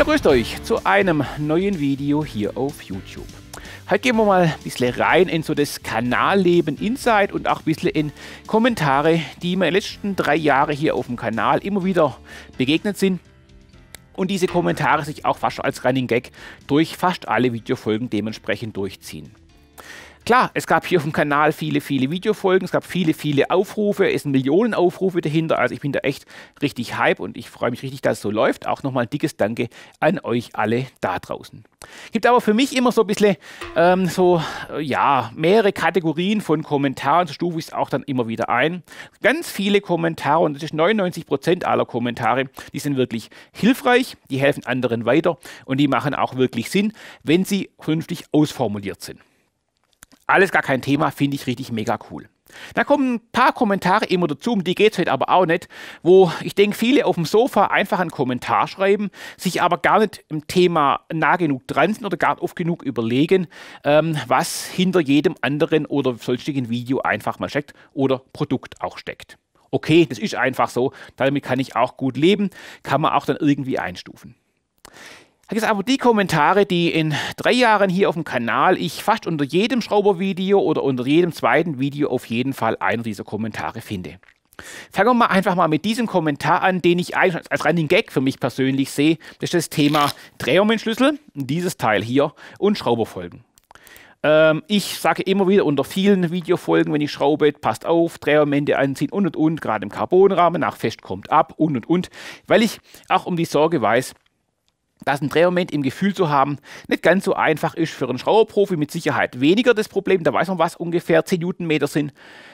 Hallo, grüßt euch zu einem neuen Video hier auf YouTube. Heute gehen wir mal ein bisschen rein in so das Kanalleben Inside und auch ein bisschen in Kommentare, die mir in den letzten drei Jahren hier auf dem Kanal immer wieder begegnet sind. Und diese Kommentare sich auch fast als Running Gag durch fast alle Videofolgen dementsprechend durchziehen. Klar, es gab hier auf dem Kanal viele, viele Videofolgen, es gab viele, viele Aufrufe, es sind Millionen Aufrufe dahinter. Also ich bin da echt richtig hype und ich freue mich richtig, dass es so läuft. Auch nochmal ein dickes Danke an euch alle da draußen. Gibt aber für mich immer so ein bisschen ähm, so, äh, ja, mehrere Kategorien von Kommentaren, so stufe ich es auch dann immer wieder ein. Ganz viele Kommentare und das ist 99 aller Kommentare, die sind wirklich hilfreich, die helfen anderen weiter und die machen auch wirklich Sinn, wenn sie vernünftig ausformuliert sind. Alles gar kein Thema, finde ich richtig mega cool. Da kommen ein paar Kommentare immer dazu, um die geht es heute aber auch nicht, wo ich denke, viele auf dem Sofa einfach einen Kommentar schreiben, sich aber gar nicht im Thema nah genug dran sind oder gar oft genug überlegen, ähm, was hinter jedem anderen oder sonstigen Video einfach mal steckt oder Produkt auch steckt. Okay, das ist einfach so, damit kann ich auch gut leben, kann man auch dann irgendwie einstufen. Da gibt es aber die Kommentare, die in drei Jahren hier auf dem Kanal ich fast unter jedem Schraubervideo oder unter jedem zweiten Video auf jeden Fall einer dieser Kommentare finde. Fangen wir mal einfach mal mit diesem Kommentar an, den ich eigentlich als Running Gag für mich persönlich sehe. Das ist das Thema Drehmomentschlüssel, dieses Teil hier und Schrauberfolgen. Ähm, ich sage immer wieder unter vielen Videofolgen, wenn ich schraube, passt auf, Drehmomente anziehen und und und, gerade im Carbonrahmen, nach fest kommt ab und und und, weil ich auch um die Sorge weiß, dass ein Drehmoment im Gefühl zu haben, nicht ganz so einfach ist für einen Schrauberprofi mit Sicherheit. Weniger das Problem, da weiß man, was ungefähr 10 Newtonmeter sind.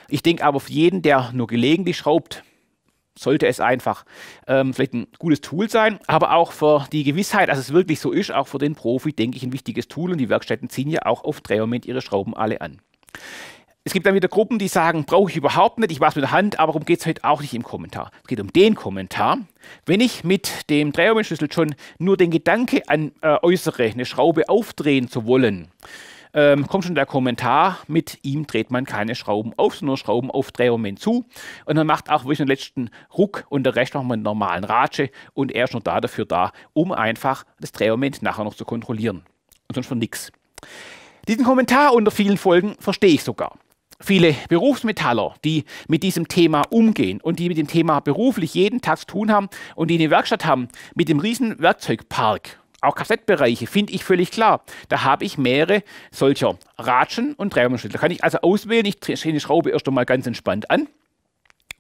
Ich denke aber für jeden, der nur gelegentlich schraubt, sollte es einfach ähm, vielleicht ein gutes Tool sein, aber auch für die Gewissheit, dass es wirklich so ist, auch für den Profi, denke ich, ein wichtiges Tool und die Werkstätten ziehen ja auch auf Drehmoment ihre Schrauben alle an. Es gibt dann wieder Gruppen, die sagen, brauche ich überhaupt nicht, ich mache es mit der Hand, aber darum geht es heute halt auch nicht im Kommentar. Es geht um den Kommentar. Wenn ich mit dem Dreierumschlüssel schon nur den Gedanke an, äh, äußere, eine Schraube aufdrehen zu wollen, ähm, kommt schon der Kommentar, mit ihm dreht man keine Schrauben auf, sondern Schrauben auf Drehmoment zu. Und dann macht auch wirklich den letzten Ruck und der Rest nochmal einen normalen Ratsche und er ist nur da dafür da, um einfach das Drehmoment nachher noch zu kontrollieren. Und sonst von nichts. Diesen Kommentar unter vielen Folgen verstehe ich sogar viele Berufsmetaller, die mit diesem Thema umgehen und die mit dem Thema beruflich jeden Tag zu tun haben und die eine Werkstatt haben mit dem riesen Werkzeugpark. Auch Kassettbereiche finde ich völlig klar. Da habe ich mehrere solcher Ratschen und Drehmomentschnitte. Da kann ich also auswählen. Ich drehe die Schraube erst einmal ganz entspannt an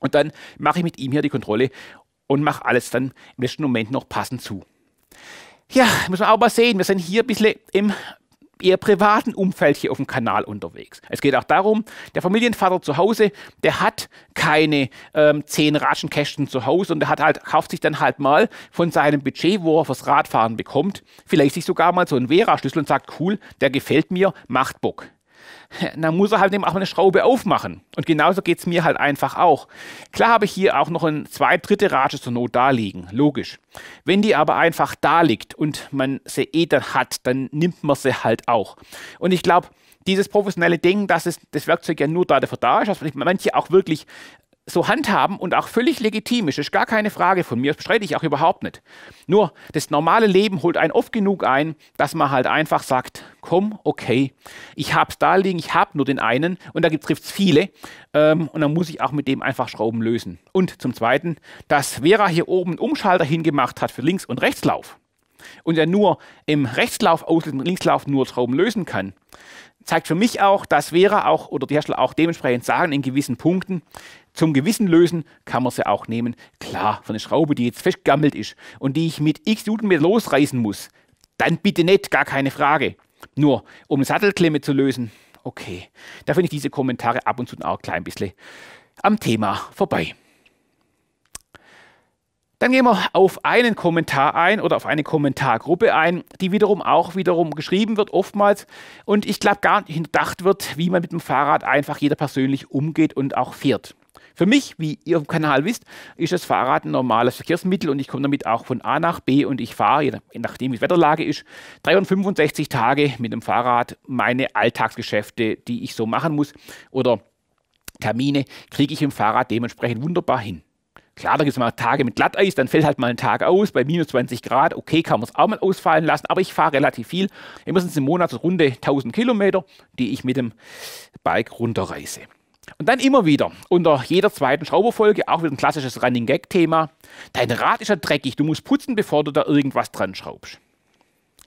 und dann mache ich mit ihm hier die Kontrolle und mache alles dann im letzten Moment noch passend zu. Ja, muss man auch mal sehen. Wir sind hier ein bisschen im eher privaten Umfeld hier auf dem Kanal unterwegs. Es geht auch darum, der Familienvater zu Hause, der hat keine ähm, zehn Ratschenkästen zu Hause und der hat halt, kauft sich dann halt mal von seinem Budget, wo er fürs Radfahren bekommt, vielleicht sich sogar mal so einen Vera-Schlüssel und sagt, cool, der gefällt mir, macht Bock. dann muss er halt eben auch eine Schraube aufmachen. Und genauso geht es mir halt einfach auch. Klar habe ich hier auch noch ein zwei dritte Rage zur Not da liegen, logisch. Wenn die aber einfach da liegt und man sie eh dann hat, dann nimmt man sie halt auch. Und ich glaube, dieses professionelle Ding, dass es, das Werkzeug ja nur dafür da ist, dass manche auch wirklich so handhaben und auch völlig legitim ist. ist gar keine Frage von mir, das bestreite ich auch überhaupt nicht. Nur das normale Leben holt einen oft genug ein, dass man halt einfach sagt, komm, okay, ich hab's da liegen, ich hab nur den einen und da trifft es viele ähm, und dann muss ich auch mit dem einfach Schrauben lösen. Und zum Zweiten, dass Vera hier oben einen Umschalter hingemacht hat für Links- und Rechtslauf und er nur im Rechtslauf, Auslösen und Linkslauf nur Schrauben lösen kann, zeigt für mich auch, dass Vera auch oder die Hersteller auch dementsprechend sagen, in gewissen Punkten, zum Gewissen lösen kann man sie auch nehmen. Klar, von einer Schraube, die jetzt festgammelt ist und die ich mit x Newtonmeter losreißen muss, dann bitte nicht, gar keine Frage. Nur, um Sattelklemme zu lösen, okay. Da finde ich diese Kommentare ab und zu auch ein klein bisschen am Thema vorbei. Dann gehen wir auf einen Kommentar ein oder auf eine Kommentargruppe ein, die wiederum auch wiederum geschrieben wird oftmals und ich glaube gar nicht hinterdacht wird, wie man mit dem Fahrrad einfach jeder persönlich umgeht und auch fährt. Für mich, wie ihr im Kanal wisst, ist das Fahrrad ein normales Verkehrsmittel und ich komme damit auch von A nach B und ich fahre, je nachdem wie die Wetterlage ist, 365 Tage mit dem Fahrrad meine Alltagsgeschäfte, die ich so machen muss oder Termine, kriege ich im Fahrrad dementsprechend wunderbar hin. Klar, da gibt es mal Tage mit Glatteis, dann fällt halt mal ein Tag aus bei minus 20 Grad. Okay, kann man es auch mal ausfallen lassen, aber ich fahre relativ viel. Immer sind es im Monat so runde 1000 Kilometer, die ich mit dem Bike runterreise. Und dann immer wieder unter jeder zweiten Schrauberfolge, auch wieder ein klassisches Running Gag-Thema. Dein Rad ist ja dreckig, du musst putzen, bevor du da irgendwas dran schraubst.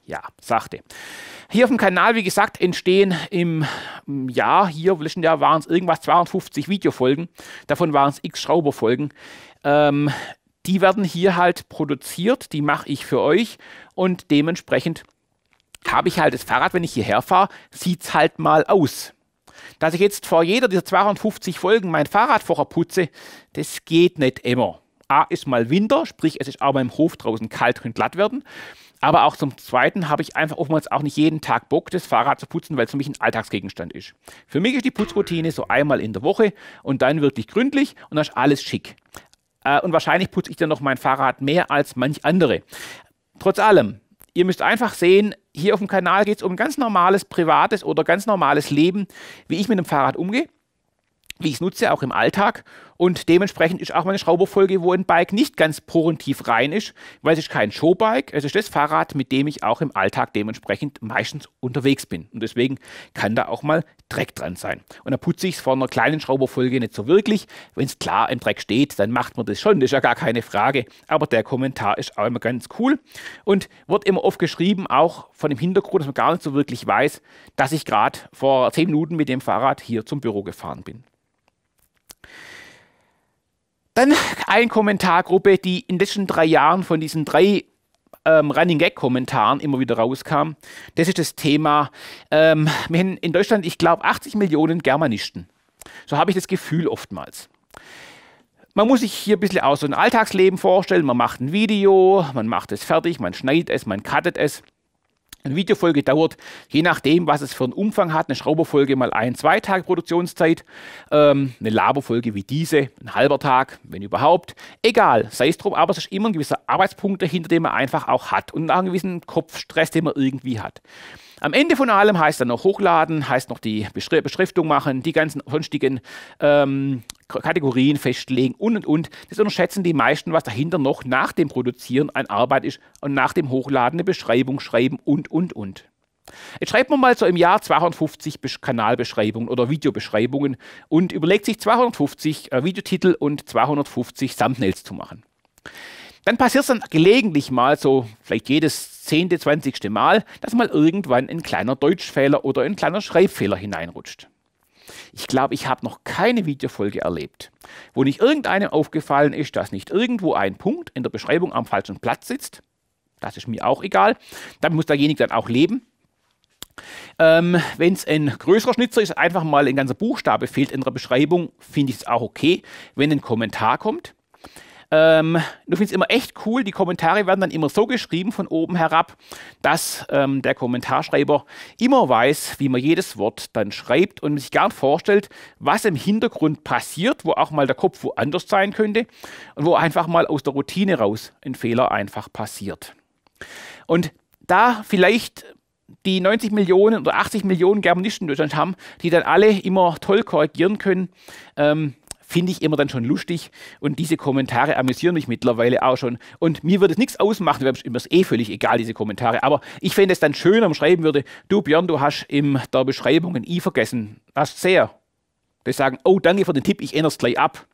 Ja, sagte. Hier auf dem Kanal, wie gesagt, entstehen im mm, Jahr, hier im letzten Jahr waren es irgendwas 250 Videofolgen. Davon waren es x Schrauberfolgen. Ähm, die werden hier halt produziert, die mache ich für euch und dementsprechend habe ich halt das Fahrrad, wenn ich hierher fahre, sieht es halt mal aus. Dass ich jetzt vor jeder dieser 52 Folgen mein Fahrrad vorher putze, das geht nicht immer. A ist mal Winter, sprich es ist auch beim Hof draußen kalt und glatt werden. Aber auch zum Zweiten habe ich einfach oftmals auch nicht jeden Tag Bock, das Fahrrad zu putzen, weil es für mich ein Alltagsgegenstand ist. Für mich ist die Putzroutine so einmal in der Woche und dann wirklich gründlich und dann ist alles schick. Äh, und wahrscheinlich putze ich dann noch mein Fahrrad mehr als manch andere. Trotz allem, ihr müsst einfach sehen, hier auf dem Kanal geht es um ganz normales privates oder ganz normales Leben, wie ich mit dem Fahrrad umgehe wie ich es nutze, auch im Alltag. Und dementsprechend ist auch meine Schrauberfolge, wo ein Bike nicht ganz porentief rein ist, weil es ist kein Showbike, es ist das Fahrrad, mit dem ich auch im Alltag dementsprechend meistens unterwegs bin. Und deswegen kann da auch mal Dreck dran sein. Und dann putze ich es vor einer kleinen Schrauberfolge nicht so wirklich. Wenn es klar im Dreck steht, dann macht man das schon, das ist ja gar keine Frage. Aber der Kommentar ist auch immer ganz cool und wird immer oft geschrieben, auch von dem Hintergrund, dass man gar nicht so wirklich weiß, dass ich gerade vor zehn Minuten mit dem Fahrrad hier zum Büro gefahren bin. Dann eine Kommentargruppe, die in den letzten drei Jahren von diesen drei ähm, Running Gag-Kommentaren immer wieder rauskam. Das ist das Thema. Ähm, in Deutschland, ich glaube, 80 Millionen Germanisten. So habe ich das Gefühl oftmals. Man muss sich hier ein bisschen aus so ein Alltagsleben vorstellen. Man macht ein Video, man macht es fertig, man schneidet es, man cuttet es. Eine Videofolge dauert, je nachdem, was es für einen Umfang hat, eine Schrauberfolge mal ein, zwei Tage Produktionszeit, ähm, eine Laberfolge wie diese, ein halber Tag, wenn überhaupt. Egal, sei es drum, aber es ist immer ein gewisser Arbeitspunkt dahinter, den man einfach auch hat und auch einen gewissen Kopfstress, den man irgendwie hat. Am Ende von allem heißt dann noch hochladen, heißt noch die Beschriftung machen, die ganzen sonstigen ähm, Kategorien festlegen und und und. Das unterschätzen die meisten, was dahinter noch nach dem Produzieren an Arbeit ist und nach dem Hochladen eine Beschreibung schreiben und und und. Jetzt schreibt man mal so im Jahr 250 Kanalbeschreibungen oder Videobeschreibungen und überlegt sich 250 äh, Videotitel und 250 Thumbnails zu machen. Dann passiert es dann gelegentlich mal so, vielleicht jedes zehnte, zwanzigste Mal, dass mal irgendwann ein kleiner Deutschfehler oder ein kleiner Schreibfehler hineinrutscht. Ich glaube, ich habe noch keine Videofolge erlebt, wo nicht irgendeinem aufgefallen ist, dass nicht irgendwo ein Punkt in der Beschreibung am falschen Platz sitzt. Das ist mir auch egal. Dann muss derjenige dann auch leben. Ähm, Wenn es ein größerer Schnitzer ist, einfach mal ein ganzer Buchstabe fehlt in der Beschreibung, finde ich es auch okay. Wenn ein Kommentar kommt, ähm, du findest immer echt cool, die Kommentare werden dann immer so geschrieben von oben herab, dass ähm, der Kommentarschreiber immer weiß, wie man jedes Wort dann schreibt und sich gern vorstellt, was im Hintergrund passiert, wo auch mal der Kopf woanders sein könnte und wo einfach mal aus der Routine raus ein Fehler einfach passiert. Und da vielleicht die 90 Millionen oder 80 Millionen Germanisten in Deutschland haben, die dann alle immer toll korrigieren können, ähm, finde ich immer dann schon lustig und diese Kommentare amüsieren mich mittlerweile auch schon. Und mir würde es nichts ausmachen, wäre mir eh völlig egal, diese Kommentare. Aber ich fände es dann schön, wenn man Schreiben würde, du Björn, du hast in der Beschreibung ein I vergessen. Hast sehr. Die sagen, oh, danke für den Tipp, ich ändere es gleich ab.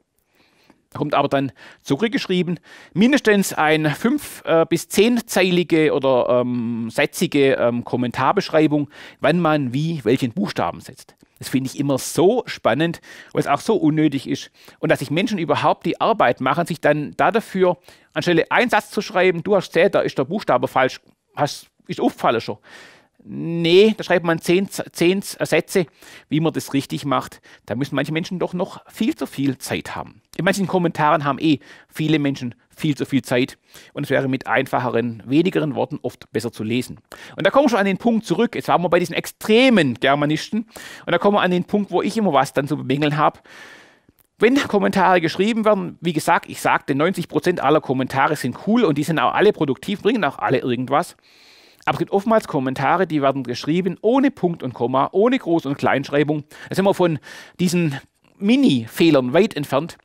Kommt aber dann zurückgeschrieben, mindestens ein fünf- äh, bis zehnzeilige oder ähm, sätzige ähm, Kommentarbeschreibung, wann man wie welchen Buchstaben setzt. Das finde ich immer so spannend, weil es auch so unnötig ist. Und dass sich Menschen überhaupt die Arbeit machen, sich dann da dafür, anstelle einen Satz zu schreiben, du hast gesehen, da ist der Buchstabe falsch, hast, ist aufgefallen schon nee, da schreibt man zehn, zehn äh, Sätze, wie man das richtig macht. Da müssen manche Menschen doch noch viel zu viel Zeit haben. In manchen Kommentaren haben eh viele Menschen viel zu viel Zeit und es wäre mit einfacheren, wenigeren Worten oft besser zu lesen. Und da kommen wir schon an den Punkt zurück. Jetzt waren wir bei diesen extremen Germanisten und da kommen wir an den Punkt, wo ich immer was dann zu bemängeln habe. Wenn Kommentare geschrieben werden, wie gesagt, ich sagte, 90% aller Kommentare sind cool und die sind auch alle produktiv, bringen auch alle irgendwas. Aber es gibt oftmals Kommentare, die werden geschrieben ohne Punkt und Komma, ohne Groß- und Kleinschreibung. Da sind wir von diesen Mini-Fehlern weit entfernt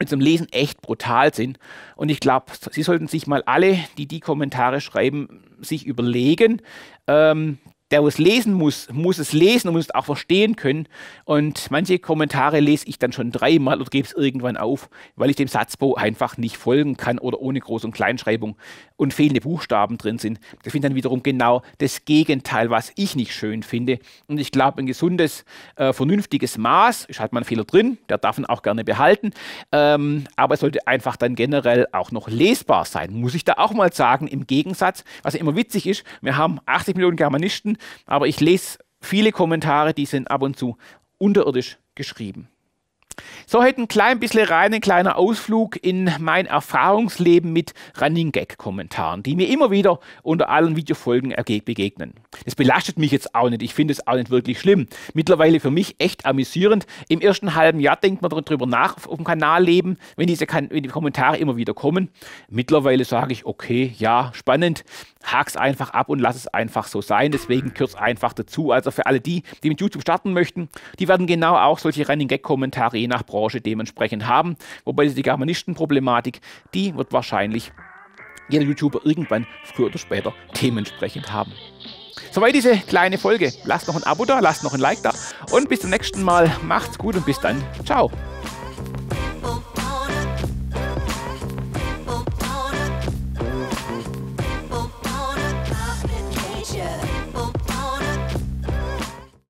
und zum Lesen echt brutal sind. Und ich glaube, Sie sollten sich mal alle, die die Kommentare schreiben, sich überlegen, ähm, der es lesen muss, muss es lesen und muss es auch verstehen können. Und manche Kommentare lese ich dann schon dreimal oder gebe es irgendwann auf, weil ich dem Satzbau einfach nicht folgen kann oder ohne Groß- und Kleinschreibung und fehlende Buchstaben drin sind. Das finde dann wiederum genau das Gegenteil, was ich nicht schön finde. Und ich glaube, ein gesundes, äh, vernünftiges Maß, ich hat man Fehler drin, der darf man auch gerne behalten, ähm, aber es sollte einfach dann generell auch noch lesbar sein, muss ich da auch mal sagen, im Gegensatz, was ja immer witzig ist, wir haben 80 Millionen Germanisten, aber ich lese viele Kommentare, die sind ab und zu unterirdisch geschrieben. So heute ein klein bisschen rein, ein kleiner Ausflug in mein Erfahrungsleben mit Running Gag Kommentaren, die mir immer wieder unter allen Videofolgen begegnen. Das belastet mich jetzt auch nicht, ich finde es auch nicht wirklich schlimm. Mittlerweile für mich echt amüsierend. Im ersten halben Jahr denkt man darüber nach, auf dem Kanal leben, wenn diese, wenn die Kommentare immer wieder kommen. Mittlerweile sage ich, okay, ja, spannend, hak's einfach ab und lass es einfach so sein. Deswegen kürz einfach dazu. Also für alle die, die mit YouTube starten möchten, die werden genau auch solche Running Gag Kommentare je nach Branche dementsprechend haben. Wobei die Germanisten-Problematik, die wird wahrscheinlich jeder YouTuber irgendwann früher oder später dementsprechend haben. Soweit diese kleine Folge. Lasst noch ein Abo da, lasst noch ein Like da und bis zum nächsten Mal. Macht's gut und bis dann. Ciao.